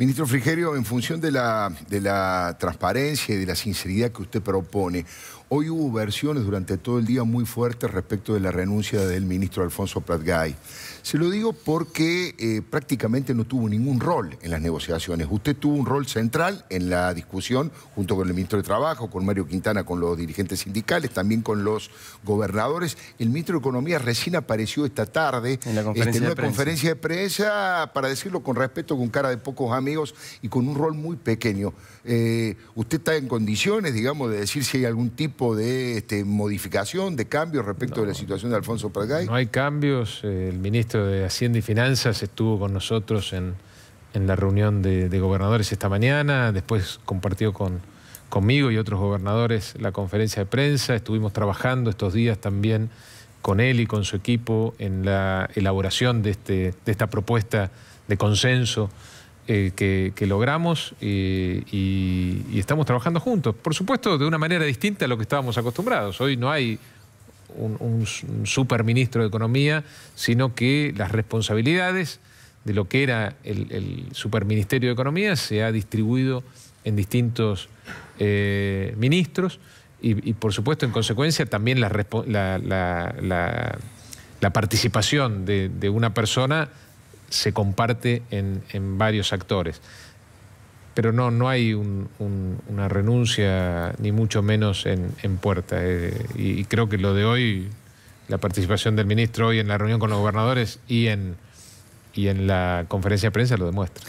Ministro Frigerio, en función de la, de la transparencia y de la sinceridad que usted propone, hoy hubo versiones durante todo el día muy fuertes respecto de la renuncia del ministro Alfonso Pratgay. Se lo digo porque eh, prácticamente no tuvo ningún rol en las negociaciones. Usted tuvo un rol central en la discusión junto con el ministro de Trabajo, con Mario Quintana, con los dirigentes sindicales, también con los gobernadores. El ministro de Economía recién apareció esta tarde en, la este, conferencia una de conferencia de prensa, para decirlo con respeto, con cara de pocos amigos y con un rol muy pequeño. Eh, ¿Usted está en condiciones, digamos, de decir si hay algún tipo de este, modificación, de cambio respecto de la situación de Alfonso Pergay? No hay cambios. Eh, el ministro de Hacienda y Finanzas estuvo con nosotros en, la reunión de, gobernadores esta mañana, después compartió conmigo y otros gobernadores la conferencia de prensa, estuvimos trabajando estos días también con él y con su equipo en la elaboración de, este, de esta propuesta de consenso eh, que, logramos eh, y, estamos trabajando juntos. Por supuesto, de una manera distinta a lo que estábamos acostumbrados. Hoy no hay un, superministro de Economía, sino que las responsabilidades de lo que era el, superministerio de Economía se ha distribuido en distintos eh, ministros y, por supuesto, en consecuencia, también la, participación de una persona se comparte en, varios actores. Pero no, no hay una renuncia, ni mucho menos en, puerta. Eh, y, creo que lo de hoy, la participación del ministro hoy en la reunión con los gobernadores y en, y en la conferencia de prensa lo demuestra.